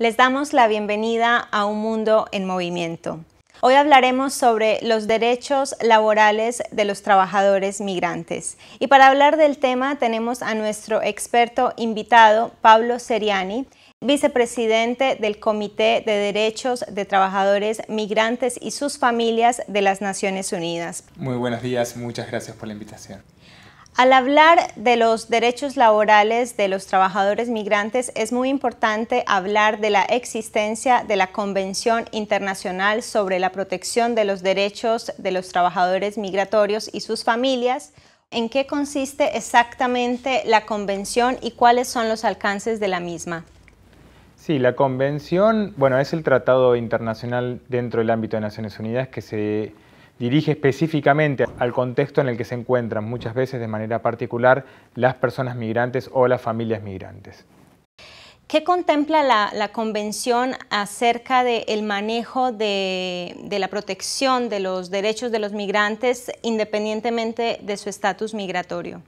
Les damos la bienvenida a Un Mundo en Movimiento. Hoy hablaremos sobre los derechos laborales de los trabajadores migrantes. Y para hablar del tema tenemos a nuestro experto invitado, Pablo Seriani, vicepresidente del Comité de Derechos de Trabajadores Migrantes y sus Familias de las Naciones Unidas. Muy buenos días, muchas gracias por la invitación. Al hablar de los derechos laborales de los trabajadores migrantes, es muy importante hablar de la existencia de la Convención Internacional sobre la Protección de los Derechos de los Trabajadores Migratorios y sus familias. ¿En qué consiste exactamente la convención y cuáles son los alcances de la misma? Sí, la convención, bueno, es el tratado internacional dentro del ámbito de Naciones Unidas que se dirige específicamente al contexto en el que se encuentran muchas veces de manera particular las personas migrantes o las familias migrantes. ¿Qué contempla la, Convención acerca del manejo de, de, la protección de los derechos de los migrantes independientemente de su estatus migratorio?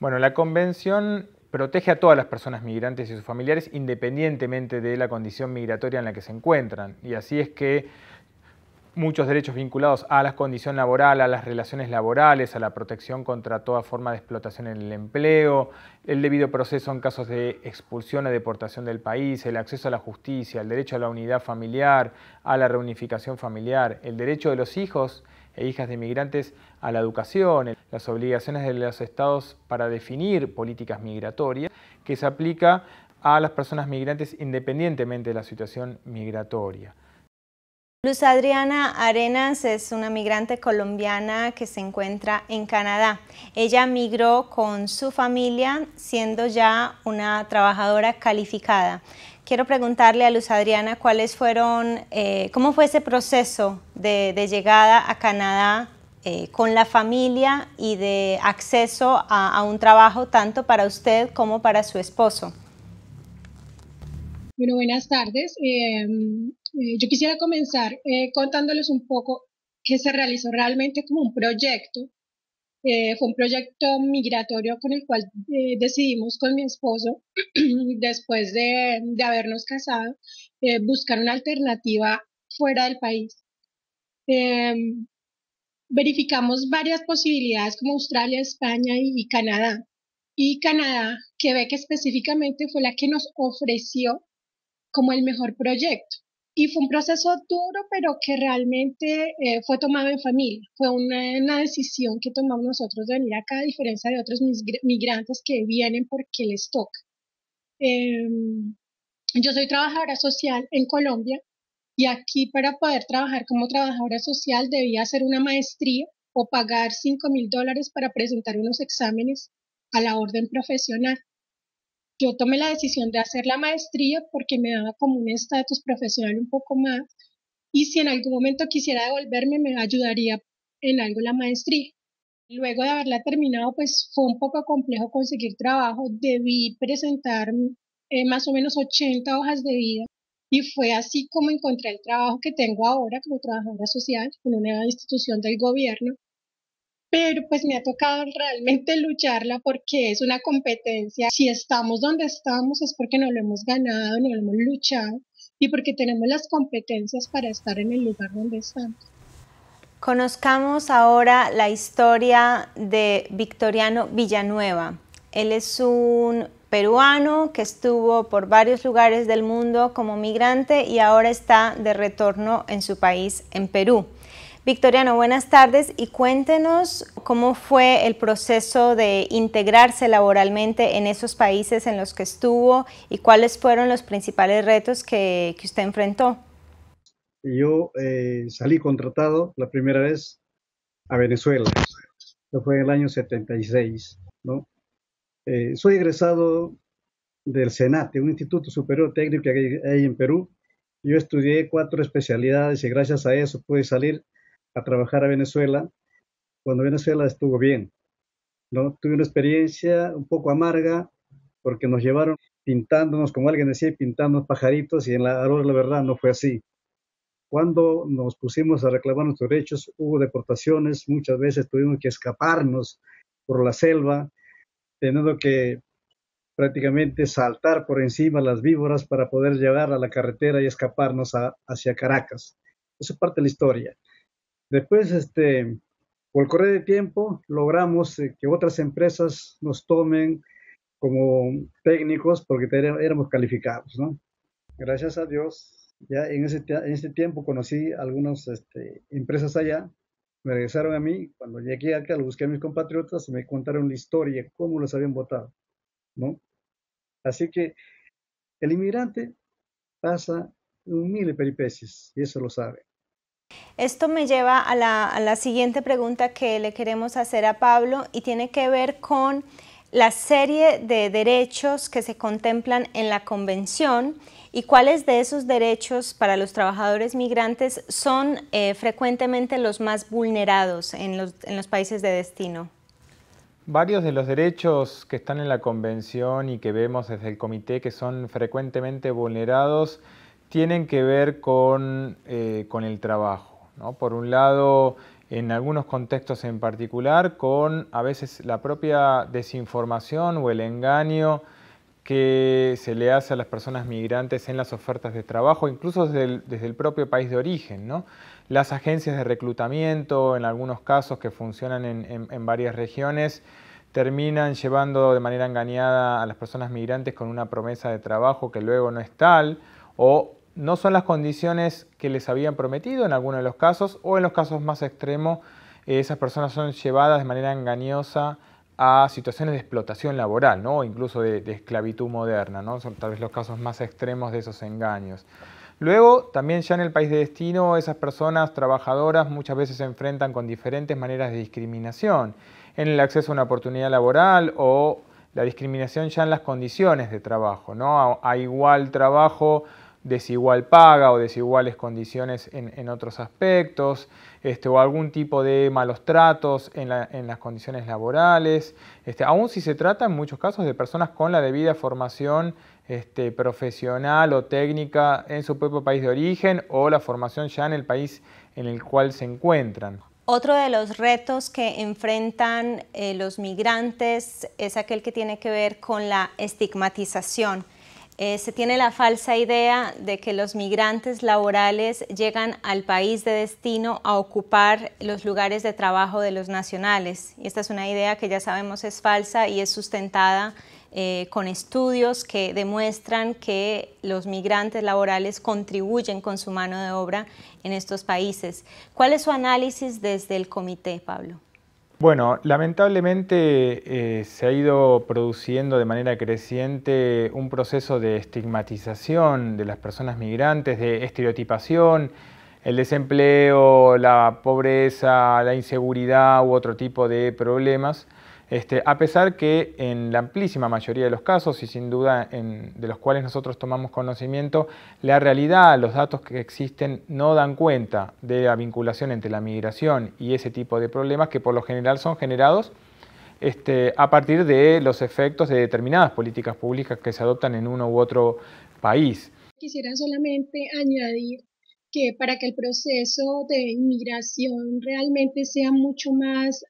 Bueno, la Convención protege a todas las personas migrantes y sus familiares independientemente de la condición migratoria en la que se encuentran. Y así es que muchos derechos vinculados a la condición laboral, a las relaciones laborales, a la protección contra toda forma de explotación en el empleo, el debido proceso en casos de expulsión o deportación del país, el acceso a la justicia, el derecho a la unidad familiar, a la reunificación familiar, el derecho de los hijos e hijas de migrantes a la educación, las obligaciones de los estados para definir políticas migratorias, que se aplica a las personas migrantes independientemente de la situación migratoria. Luz Adriana Arenas es una migrante colombiana que se encuentra en Canadá. Ella migró con su familia siendo ya una trabajadora calificada. Quiero preguntarle a Luz Adriana cuáles fueron, eh, cómo fue ese proceso de, llegada a Canadá eh, con la familia y de acceso a, un trabajo tanto para usted como para su esposo. Bueno, buenas tardes. Eh, eh, yo quisiera comenzar eh, contándoles un poco que se realizó realmente como un proyecto. Eh, fue un proyecto migratorio con el cual decidimos con mi esposo, después de, habernos casado, buscar una alternativa fuera del país. Em, verificamos varias posibilidades como Australia, España y, Canadá, y Canadá. que ve que específicamente, fue la que nos ofreció como el mejor proyecto. Y fue un proceso duro, pero que realmente eh, fue tomado en familia. Fue una, decisión que tomamos nosotros de venir acá, a diferencia de otros migrantes que vienen porque les toca. Em, yo soy trabajadora social en Colombia y aquí para poder trabajar como trabajadora social debía hacer una maestría o pagar 5 mil dólares para presentar unos exámenes a la orden profesional yo tomé la decisión de hacer la maestría porque me daba como un estatus profesional un poco más y si en algún momento quisiera devolverme me ayudaría en algo la maestría. Luego de haberla terminado, pues fue un poco complejo conseguir trabajo, debí presentar eh, más o menos 80 hojas de vida y fue así como encontré el trabajo que tengo ahora como trabajadora social en una institución del gobierno pero pues me ha tocado realmente lucharla porque es una competencia. Si estamos donde estamos es porque nos lo hemos ganado, nos lo hemos luchado y porque tenemos las competencias para estar en el lugar donde estamos. Conozcamos ahora la historia de Victoriano Villanueva. Él es un peruano que estuvo por varios lugares del mundo como migrante y ahora está de retorno en su país, en Perú. Victoriano, buenas tardes y cuéntenos cómo fue el proceso de integrarse laboralmente en esos países en los que estuvo y cuáles fueron los principales retos que, usted enfrentó. Yo eh, salí contratado la primera vez a Venezuela, eso fue en el año 76, ¿no? Eh, soy egresado del SENATE, un instituto superior técnico que hay en Perú. Yo estudié cuatro especialidades y gracias a eso pude salir a trabajar a Venezuela cuando Venezuela estuvo bien. ¿no? Tuve una experiencia un poco amarga porque nos llevaron pintándonos, como alguien decía, pintando pajaritos y en la, la verdad no fue así. Cuando nos pusimos a reclamar nuestros derechos hubo deportaciones, muchas veces tuvimos que escaparnos por la selva, teniendo que prácticamente saltar por encima las víboras para poder llegar a la carretera y escaparnos hacia Caracas. Eso es parte de la historia. Después, este, por el correr de tiempo, logramos eh, que otras empresas nos tomen como técnicos porque éramos calificados, ¿no? Gracias a Dios, ya en ese, tiempo conocí algunas este, empresas allá, me regresaron a mí, cuando llegué acá, lo busqué a mis compatriotas y me contaron la historia, cómo los habían votado, ¿no? Así que el inmigrante pasa un mil peripecias y eso lo sabe. Esto me lleva a la, siguiente pregunta que le queremos hacer a Pablo y tiene que ver con la serie de derechos que se contemplan en la Convención y cuáles de esos derechos para los trabajadores migrantes son eh, frecuentemente los más vulnerados en los, países de destino. Varios de los derechos que están en la Convención y que vemos desde el comité que son frecuentemente vulnerados tienen que ver con, eh, el trabajo. Por un lado, en algunos contextos en particular, con a veces la propia desinformación o el engaño que se le hace a las personas migrantes en las ofertas de trabajo, incluso desde el, propio país de origen. Las agencias de reclutamiento, en algunos casos que funcionan en, en varias regiones, terminan llevando de manera engañada a las personas migrantes con una promesa de trabajo que luego no es tal, o no son las condiciones que les habían prometido en algunos de los casos o en los casos más extremos eh, esas personas son llevadas de manera engañosa a situaciones de explotación laboral ¿no? o incluso de, esclavitud moderna, ¿no? son tal vez los casos más extremos de esos engaños. Luego, también ya en el país de destino, esas personas trabajadoras muchas veces se enfrentan con diferentes maneras de discriminación en el acceso a una oportunidad laboral o la discriminación ya en las condiciones de trabajo, ¿no? a igual trabajo desigual paga o desiguales condiciones en, otros aspectos, este, o algún tipo de malos tratos en, las condiciones laborales, este, aun si se trata en muchos casos de personas con la debida formación este, profesional o técnica en su propio país de origen o la formación ya en el país en el cual se encuentran. Otro de los retos que enfrentan eh, los migrantes es aquel que tiene que ver con la estigmatización. Eh, se tiene la falsa idea de que los migrantes laborales llegan al país de destino a ocupar los lugares de trabajo de los nacionales. Y esta es una idea que ya sabemos es falsa y es sustentada eh, con estudios que demuestran que los migrantes laborales contribuyen con su mano de obra en estos países. ¿Cuál es su análisis desde el comité, Pablo? Bueno, lamentablemente eh, se ha ido produciendo de manera creciente un proceso de estigmatización de las personas migrantes, de estereotipación, el desempleo, la pobreza, la inseguridad u otro tipo de problemas este, a pesar que en la amplísima mayoría de los casos, y sin duda de los cuales nosotros tomamos conocimiento, la realidad, los datos que existen no dan cuenta de la vinculación entre la migración y ese tipo de problemas que por lo general son generados este, a partir de los efectos de determinadas políticas públicas que se adoptan en uno u otro país. Quisiera solamente añadir que para que el proceso de inmigración realmente sea mucho más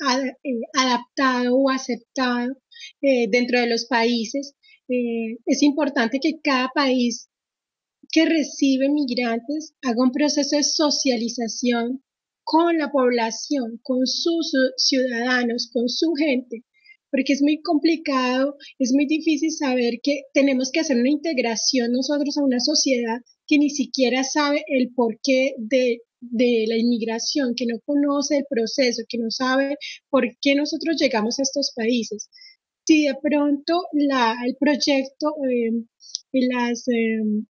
eh, adaptado o aceptado eh, dentro de los países. Eh, es importante que cada país que recibe migrantes haga un proceso de socialización con la población, con sus ciudadanos, con su gente, porque es muy complicado, es muy difícil saber que tenemos que hacer una integración nosotros a una sociedad que ni siquiera sabe el porqué de de la inmigración, que no conoce el proceso, que no sabe por qué nosotros llegamos a estos países. Si de pronto la, el proyecto, em, las, em,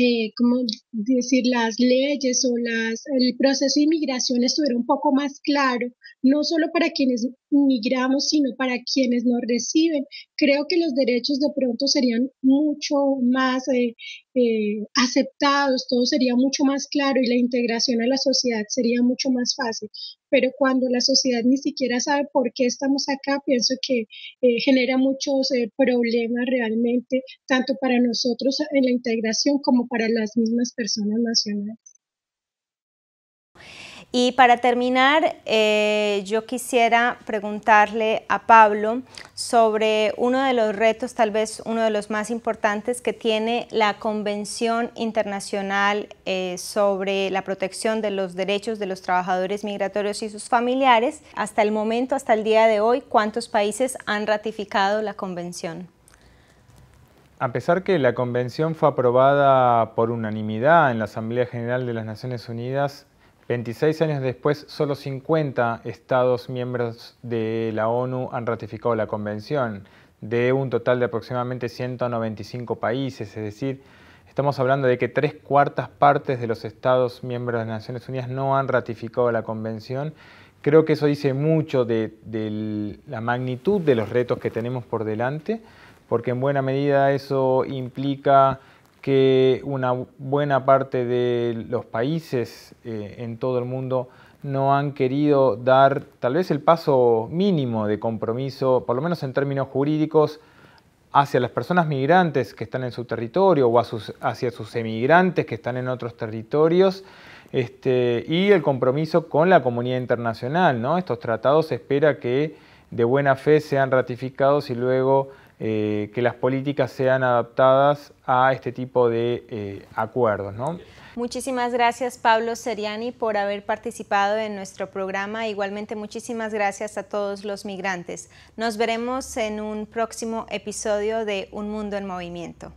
eh, como decir, las leyes o las, el proceso de inmigración estuviera un poco más claro, no solo para quienes migramos, sino para quienes nos reciben. Creo que los derechos de pronto serían mucho más eh, eh, aceptados, todo sería mucho más claro y la integración a la sociedad sería mucho más fácil. Pero cuando la sociedad ni siquiera sabe por qué estamos acá, pienso que eh, genera muchos eh, problemas realmente, tanto para nosotros en la integración como para las mismas personas nacionales. Y para terminar, eh, yo quisiera preguntarle a Pablo sobre uno de los retos, tal vez uno de los más importantes que tiene la Convención Internacional eh, sobre la Protección de los Derechos de los Trabajadores Migratorios y sus familiares. Hasta el momento, hasta el día de hoy, ¿cuántos países han ratificado la Convención? A pesar que la Convención fue aprobada por unanimidad en la Asamblea General de las Naciones Unidas 26 años después, solo 50 Estados miembros de la ONU han ratificado la convención, de un total de aproximadamente 195 países, es decir, estamos hablando de que tres cuartas partes de los Estados miembros de las Naciones Unidas no han ratificado la convención. Creo que eso dice mucho de, de la magnitud de los retos que tenemos por delante, porque en buena medida eso implica que una buena parte de los países eh, en todo el mundo no han querido dar tal vez el paso mínimo de compromiso, por lo menos en términos jurídicos, hacia las personas migrantes que están en su territorio o hacia sus emigrantes que están en otros territorios, este, y el compromiso con la comunidad internacional. ¿no? Estos tratados se espera que de buena fe sean ratificados y luego eh, que las políticas sean adaptadas a este tipo de eh, acuerdos. Muchísimas gracias Pablo Seriani por haber participado en nuestro programa. Igualmente muchísimas gracias a todos los migrantes. Nos veremos en un próximo episodio de Un Mundo en Movimiento.